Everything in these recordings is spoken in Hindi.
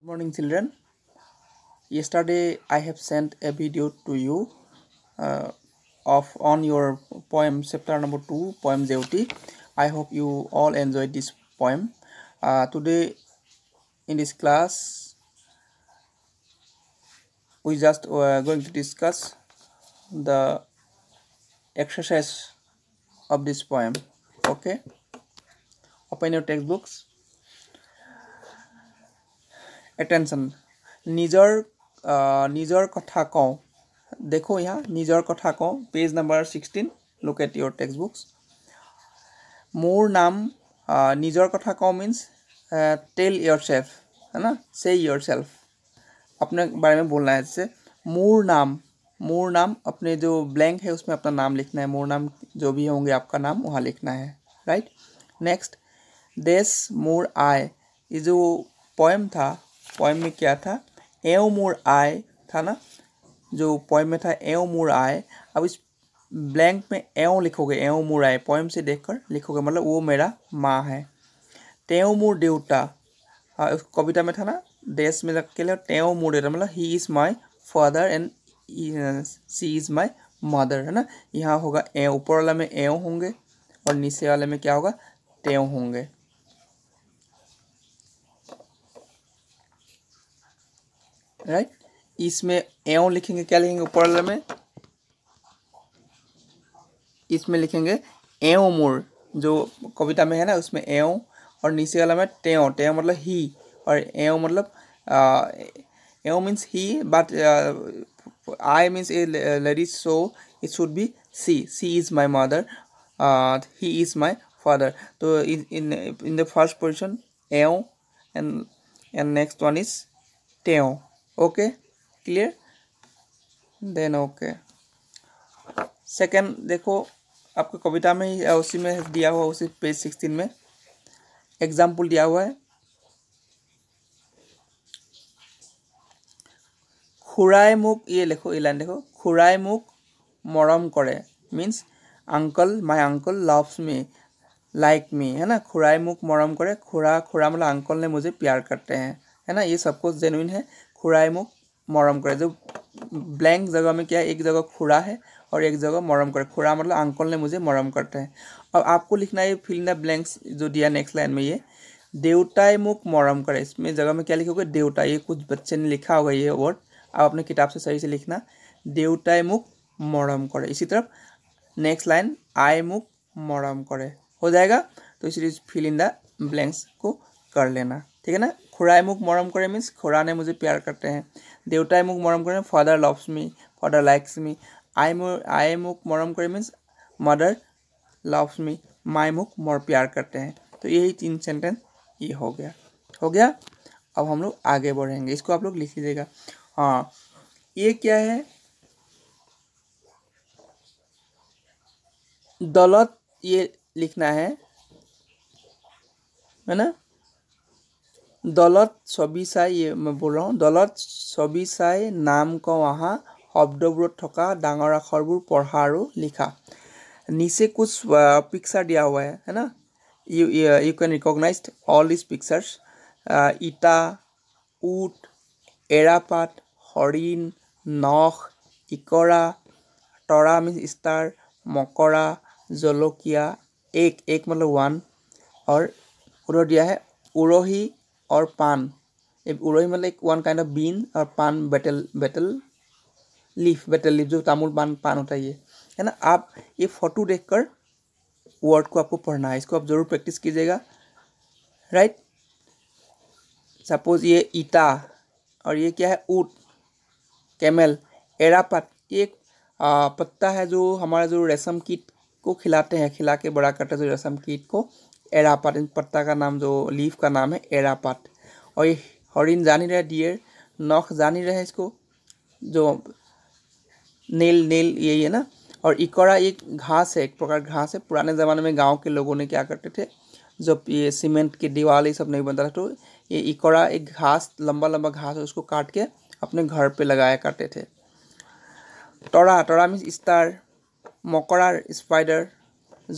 Good morning children yesterday i have sent a video to you uh, of on your poem chapter number 2 poem Zeuti. i hope you all enjoyed this poem uh, today in this class we just were uh, going to discuss the exercise of this poem okay open your textbooks attention निजर निजर कथा कौ देखो यहाँ निजर कथा कौ page number sixteen locate your your books मोर नाम निजर कथा কথা मीन्स टेल योर सेल्फ है ना से योर सेल्फ अपने बारे में बोलना है जैसे मूर नाम मोर नाम अपने जो ब्लैंक है उसमें अपना नाम लिखना है मोर नाम जो भी होंगे आपका नाम वहाँ लिखना है राइट नेक्स्ट देश मोर आय ये जो पोएम था पॉइम में क्या था एव मोर आय था ना जो पॉइम में था एव मोर आय अब इस ब्लैंक में एव लिखोगे एव मोर आय पॉइम से देखकर लिखोगे मतलब वो मेरा माँ है तेव मोर उस कविता में था ना देश में रख के लिए तेव मोर देवता मतलब he is my father and she is my mother है ना यहाँ होगा ए ऊपर वाला में ए होंगे और नीचे वाले में क्या होगा तेव होंगे राइट इसमें एवं लिखेंगे क्या लिखेंगे ऊपर वाले में इसमें लिखेंगे एवं मोर जो कविता में है ना उसमें एवं और नीचे वाला में टे टेव मतलब ही और एव मतलब एवं means he but I means a ladies so it should be she she is my mother he is my father तो in in the first position एव and and next one is टे okay clear then okay second देखो आपको कविता में ही उसी में दिया हुआ उसी पेज सिक्सटीन में एग्जाम्पल दिया हुआ है खुराए मुख ये लिखो ये लाइन देखो খুৰাই मुख मरम কৰে means uncle my uncle loves me like me है ना खुराए मुख मरम करे खुरा खुरा मतलब अंकल ने मुझे प्यार करते हैं है ना ये सब कुछ जेनुइन है खुराए मुख मरम करे जो ब्लैंक जगह में क्या है एक जगह खुरा है और एक जगह मरम कर खुरा मतलब अंकल ने मुझे मरम करता है अब आपको लिखना है फिल इन ब्लैंक्स जो दिया नेक्स्ट लाइन में ये देवताए मुख मरम करे इसमें जगह में क्या होगा देवता ये कुछ बच्चे ने लिखा होगा ये वर्ड आप अपने किताब से सही से लिखना देवताए मुख मरम करे इसी तरफ नेक्स्ट लाइन आए मुख मरम करे हो जाएगा तो इसी फिल इन द ब्लैंक्स को कर लेना ठीक है ना खुराए मुख मरम करे मीन्स खुरा ने मुझे प्यार करते हैं देवताए मुख मरम करे father loves me father likes me आई मो आए मुख मरम करे मीन्स मदर लव्स मी माए मुख मोर प्यार करते हैं तो यही तीन सेंटेंस ये हो गया हो गया अब हम लोग आगे बढ़ेंगे इसको आप लोग लिख लीजिएगा हाँ ये क्या है दौलत ये लिखना है है ना দলত ছবি চাই বোলাওঁ দলত ছবি চাই নাম কওঁ আহা শব্দবোৰত থকা ডাঙৰ আখৰবোৰ পঢ়া আৰু লিখা নিচে কুচ পিকচাৰ দিয়া হয় হে না you you can recognise all is pictures ইটা উট এৰাপাত হৰিণ নখ ইকৰা তৰা মিজ ষ্টাৰ মকৰা জলকীয়া এক এক মানে ওৱান অৰ উৰ হয় উৰহী और पान If Uroi like one kind of bean और पान betel betel leaf betel leaf जो तामुल पान पान होता ये है ना आप ये फोटो देखकर वर्ड को आपको पढ़ना है इसको आप ज़रूर प्रैक्टिस कीजिएगा राइट सपोज ये ईटा और ये क्या है ऊट कैमल एरापत ये एक पत्ता है जो हमारा जो रेशम कीट को खिलाते हैं खिला के बड़ा करते जो रेशम कीट को एरापाट इन पत्ता का नाम जो लीफ का नाम है एरापाट और ये हॉरिन जान ही रहा है डियर नख जान ही रहा है इसको जो नेल नेल यही है ना और इकोरा एक घास है एक प्रकार घास है पुराने ज़माने में गांव के लोगों ने क्या करते थे जब ये सीमेंट की दीवार ये सब नहीं बनता था तो ये इकोरा एक घास लंबा लंबा घास है उसको काट के अपने घर पे लगाया करते थे टोरा टोरा मीन्स स्टार मकड़ार स्पाइडर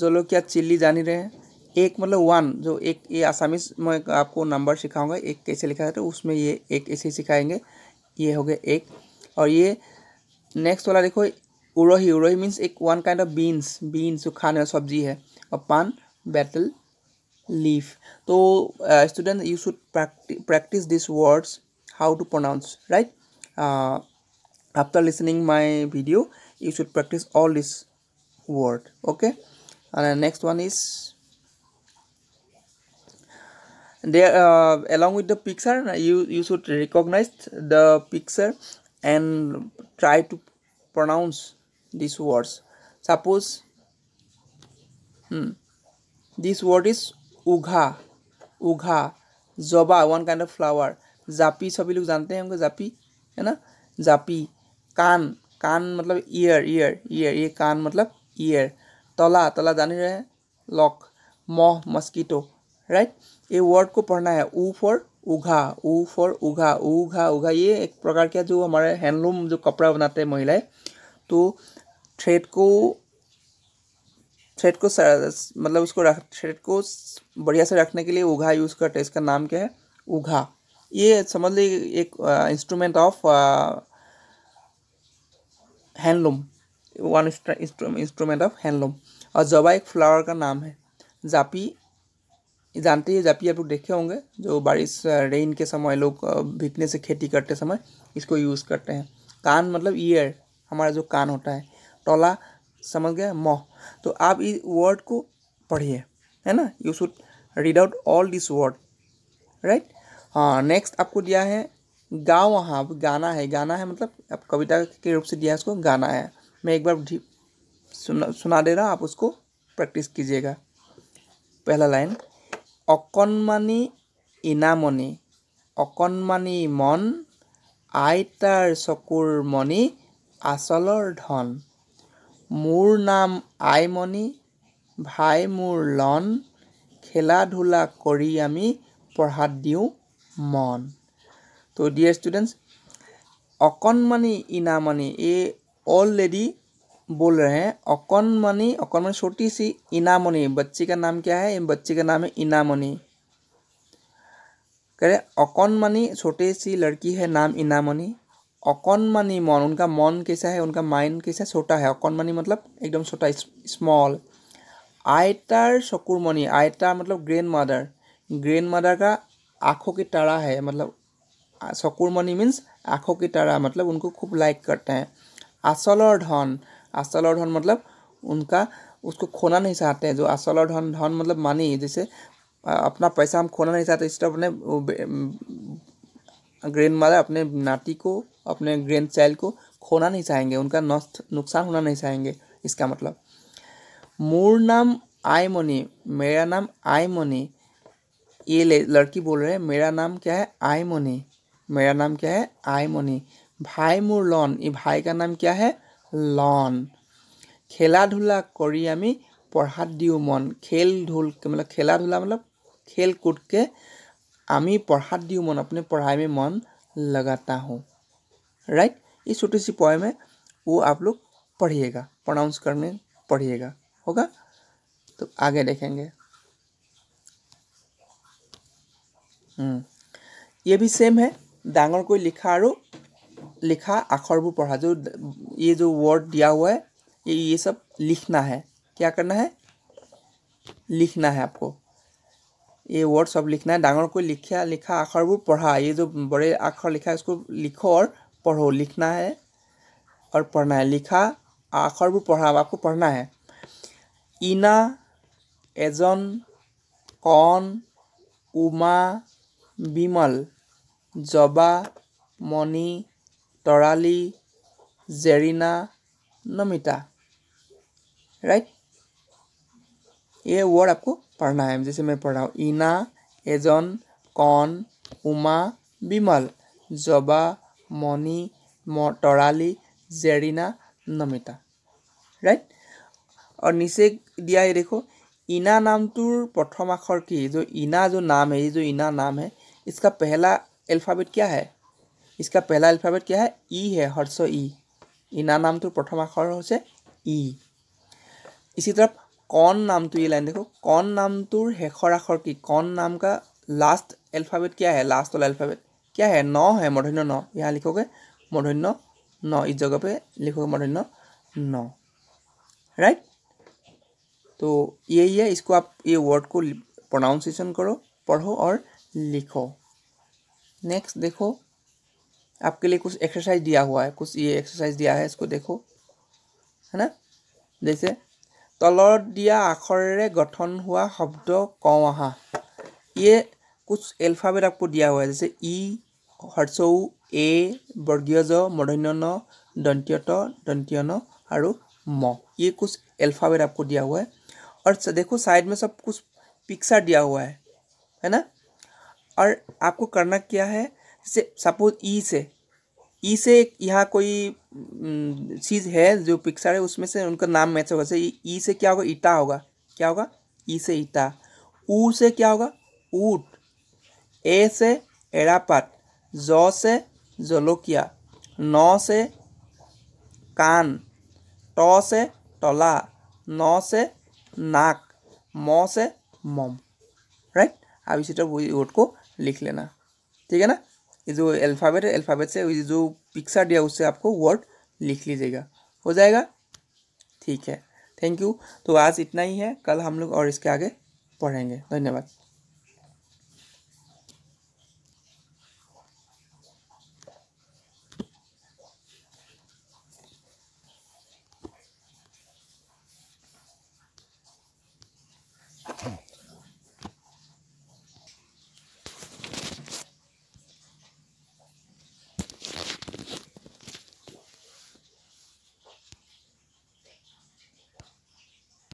जो लोग क्या चिल्ली जानी रहे हैं एक मतलब वन जो एक ये आसामीज में आपको नंबर सिखाऊंगा एक कैसे लिखा जाता है उसमें ये एक ऐसे सिखाएंगे ये हो गया एक और ये नेक्स्ट वाला देखो उड़ोही उड़ोही मीन्स एक one kind of beans beans जो खाने वाला सब्जी है और पान बैटल लीफ तो student you should practise this words how to pronounce right after listening my video you should practise all this word okay next one is they uh, along with the picture you you should recognize the picture and try to pronounce these words suppose hmm, this word is ugha ugha zoba one kind of flower जापी sabhi log jante hain हमको जापी है ना जापी kan कान मतलब ear ear ईयर ये कान मतलब ईयर tala तला जान ही रहे हैं लॉक राइट ये वर्ड को पढ़ना है ऊ फॉर उघा ऊ फॉर उघा उघा उघा ये एक प्रकार का जो हमारे हैंडलूम जो कपड़ा बनाते हैं महिलाएं तो थ्रेड को थ्रेड को मतलब उसको रख थ्रेड को बढ़िया से रखने के लिए उघा यूज़ करते हैं इसका नाम क्या है उघा ये समझ लीजिए एक instrument of handloom one instrument of handloom और जबा एक फ्लावर का नाम है जापी जानते ही जापी आप लोग देखे होंगे जो बारिश रेन के समय लोग भीगने से खेती करते समय इसको यूज़ करते हैं कान मतलब ईयर हमारा जो कान होता है टोला समझ गया मोह तो आप इस वर्ड को पढ़िए है ना you should read out all this word right हाँ नेक्स्ट आपको दिया है गाँव वहाँ गाना है गाना है मतलब आप कविता के रूप से दिया है उसको गाना है मैं एक बार सुना सुना दे रहा आप उसको प्रैक्टिस कीजिएगा पहला लाइन অকণমানি ইনামণি অকণমানি মন আইতাৰ চকুৰ মণি আচলৰ ধন মোৰ নাম আইমণি ভাই মোৰ লন খেলা ধূলা কৰি আমি পঢ়াত দিওঁ মন তো ডিয়াৰ ষ্টুডেণ্টছ অকণমানি ইনামণি এই অলৰেডি बोल रहे हैं अकनमनी अकनमनी छोटी सी इनामनी बच्ची का नाम क्या है बच्ची का नाम है इनामनी कह रहे अकनमनी छोटी सी लड़की है नाम इनामनी अकनमनी मौन उनका मौन कैसा है उनका माइंड कैसा छोटा है अकनमनी मतलब एकदम छोटा स्मॉल आयतार शकुरमणि आयता मतलब ग्रैंड मदर ग्रैंड मदर का आँखों की तारा है मतलब शकुरमणि मीन्स आँखों की तारा मतलब उनको खूब लाइक करते हैं और धन असल और धन मतलब उनका उसको खोना नहीं चाहते हैं जो असल और धन धन मतलब मानी जैसे अपना पैसा हम खोना नहीं चाहते इस तरह अपने ग्रैंड मदर अपने नाती को अपने ग्रैंड चाइल्ड को खोना नहीं चाहेंगे उनका नष्ट नुकसान होना नहीं चाहेंगे इसका मतलब मोर नाम मनी मेरा नाम मनी ये लड़की बोल रहे हैं मेरा नाम क्या है मनी मेरा नाम क्या है मनी भाई मोर लॉन ये भाई का नाम क्या है লন খেলা ধূলা কৰি আমি পঢ়াত দিওঁ মন খেল ধূল मतलब खेला धूला मतलब खेल कूद के आम पढ़ा দিওঁ मन अपने पढ़ाई में मन लगाता हूँ राइट इस छोटी सी पोएम है वो आप लोग पढ़िएगा प्रोनाउंस करने पढ़िएगा होगा तो आगे देखेंगे ये भी सेम है डांगर ডাঙৰকৈ लिखा और लिखा अखरबू पढ़ा जो ये जो वर्ड दिया हुआ है ये ये सब लिखना है क्या करना है लिखना है आपको ये वर्ड सब लिखना है डांगर को लिखा लिखा अखरबू पढ़ा ये जो बड़े अखर लिखा है उसको लिखो और पढ़ो लिखना है और पढ़ना है लिखा अखरबू पढ़ा आपको पढ़ना है इना एजन कौन उमा विमल जबा মণি तराली জেৰিনা नमिता राइट ये वर्ड आपको पढ़ना है जैसे मैं पढ़ रहा हूँ इना एजन कौन उमा विमल जबा मणि तराली जेरिना नमिता राइट और नीचे दिया है देखो इना नाम तो प्रथम आखर की जो इना जो नाम है ये जो इना नाम है इसका पहला अल्फ़ाबेट क्या है इसका पहला अल्फ़ाबेट क्या है ई e है हर्ष ई e। इना नाम तो प्रथम आखर हो ई इसी तरफ कौन नाम तो ये लाइन देखो कौन नाम तो शेषर आखर की कौन नाम का लास्ट अल्फ़ाबेट क्या है लास्ट वाला अल्फ़ाबेट क्या है नौ है मधुन्य नौ यहाँ लिखोगे मधुन्य नौ इस जगह पे लिखोगे मधुन्य नौ राइट तो यही है इसको आप ये वर्ड को प्रोनाउंसिएशन करो पढ़ो और लिखो नेक्स्ट देखो आपके लिए कुछ एक्सरसाइज दिया हुआ है कुछ ये एक्सरसाइज दिया है इसको देखो है ना जैसे तलर दिया আখৰেৰে गठन हुआ शब्द कौ আহা ये कुछ এলফাবেট आपको दिया हुआ है जैसे ई এ ए জ मधन्य न दंत्य दंत्य न ন म ये कुछ अल्फ़ाबेट आपको दिया हुआ है और देखो साइड में सब कुछ पिक्चर दिया हुआ है है ना और आपको करना क्या है से सपोज ई e से ई e से यहाँ कोई चीज़ है जो पिक्चर है उसमें से उनका नाम मैच होगा जैसे ई e से क्या होगा ईटा होगा क्या होगा ई से ईटा ऊ से क्या होगा ऊट ए से एरापाट ज से जलोकिया न से कान ट से टला न से नाक म से मम राइट अब इसी तरह वो वर्ड को लिख लेना ठीक है ना ये जो अल्फ़ाबेट है अल्फ़ाबेट से जो पिक्चर दिया उससे आपको वर्ड लिख लीजिएगा हो जाएगा ठीक है थैंक यू तो आज इतना ही है कल हम लोग और इसके आगे पढ़ेंगे धन्यवाद